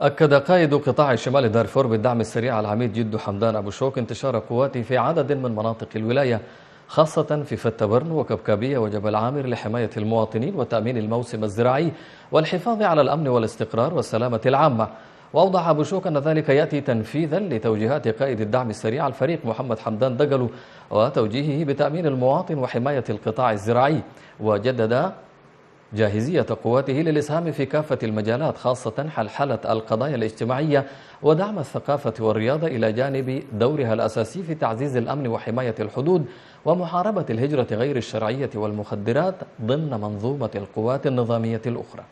أكد قائد قطاع شمال دارفور بالدعم السريع العميد جدو حمدان أبو شوك انتشار قواته في عدد من مناطق الولاية خاصة في فتبرن وكبكبية وجبل عامر لحماية المواطنين وتأمين الموسم الزراعي والحفاظ على الأمن والاستقرار والسلامة العامة وأوضح أبو شوك أن ذلك يأتي تنفيذا لتوجيهات قائد الدعم السريع الفريق محمد حمدان دقلو وتوجيهه بتأمين المواطن وحماية القطاع الزراعي وجدد جاهزية قواته للإسهام في كافة المجالات خاصة حلحلة القضايا الاجتماعية ودعم الثقافة والرياضة إلى جانب دورها الأساسي في تعزيز الأمن وحماية الحدود ومحاربة الهجرة غير الشرعية والمخدرات ضمن منظومة القوات النظامية الأخرى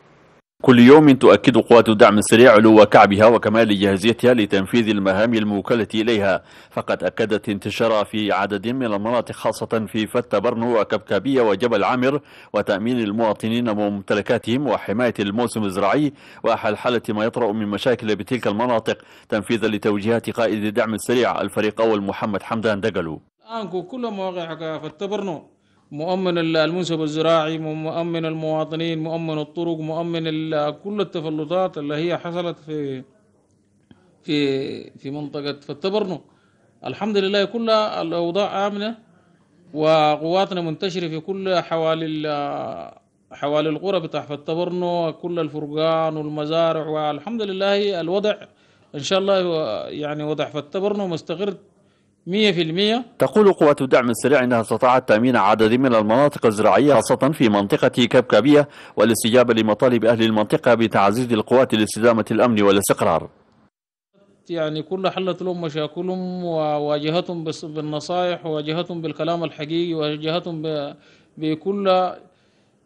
كل يوم تؤكد قوات الدعم السريع علو كعبها وكمال جاهزيتها لتنفيذ المهام الموكلة إليها فقد أكدت انتشار في عدد من المناطق خاصة في فتة برنو وكبكابية وجبل عامر وتأمين المواطنين وممتلكاتهم وحماية الموسم الزراعي وحلحلة ما يطرأ من مشاكل بتلك المناطق تنفيذا لتوجيهات قائد الدعم السريع الفريق أول محمد حمدان دقلو أنكو كل مواقع فتة برنو مؤمن المنسب الزراعي مؤمن المواطنين مؤمن الطرق مؤمن كل التفلطات اللي هي حصلت في في في منطقة فتبرنو الحمد لله كل الأوضاع آمنة وقواتنا منتشرة في كل حوالي حوالي القرى بتاع فتبرنو كل الفرقان والمزارع والحمد لله الوضع إن شاء الله يعني وضع فتبرنو مستقر 100% تقول قوة الدعم السريع أنها استطاعت تأمين عدد من المناطق الزراعية خاصة في منطقة كبكبية والاستجابة لمطالب أهل المنطقة بتعزيز القوات لاستدامة الأمن والاستقرار يعني كل حلت لهم مشاكلهم وواجهتهم بالنصائح وواجهتهم بالكلام الحقيقي وواجهتهم بكل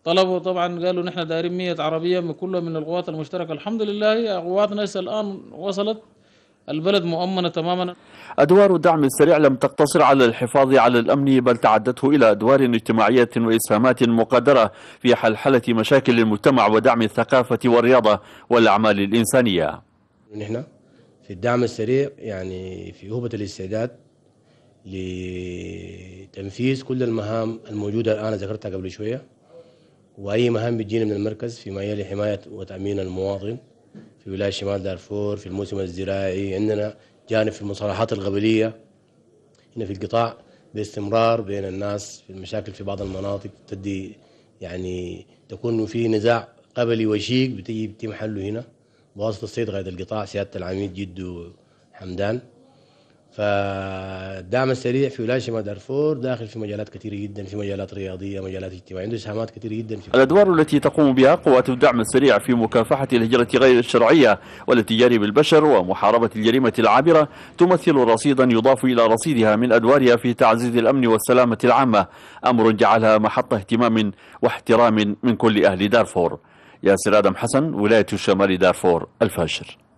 طلبوا طبعا قالوا نحن دايرين 100 عربية من كل من القوات المشتركة الحمد لله قواتنا الآن وصلت البلد مؤمنة تماما أدوار الدعم السريع لم تقتصر على الحفاظ على الأمن بل تعدته إلى أدوار اجتماعية وإسهامات مقدرة في حلحلة مشاكل المجتمع ودعم الثقافة والرياضة والأعمال الإنسانية نحن في الدعم السريع يعني في هبة الاستعداد لتنفيذ كل المهام الموجودة الآن ذكرتها قبل شوية وأي مهام بتجينا من المركز فيما يلي حماية وتأمين المواطن في ولاية شمال دارفور في الموسم الزراعي عندنا جانب في المصالحات القبلية هنا في القطاع باستمرار بين الناس في المشاكل في بعض المناطق تدي يعني تكون في نزاع قبلي وشيك بتجي بتم حله هنا بواسطة السيد قائد القطاع سيادة العميد جدو حمدان فالدعم السريع في ولايه شمال دارفور داخل في مجالات كثيره جدا في مجالات رياضيه مجالات اجتماعيه عنده اسهامات كثيره جدا في الادوار التي تقوم بها قوات الدعم السريع في مكافحه الهجره غير الشرعيه والاتجار بالبشر ومحاربه الجريمه العابره تمثل رصيدا يضاف الى رصيدها من ادوارها في تعزيز الامن والسلامه العامه امر جعلها محط اهتمام واحترام من كل اهل دارفور ياسر ادم حسن ولايه شمال دارفور الفاشر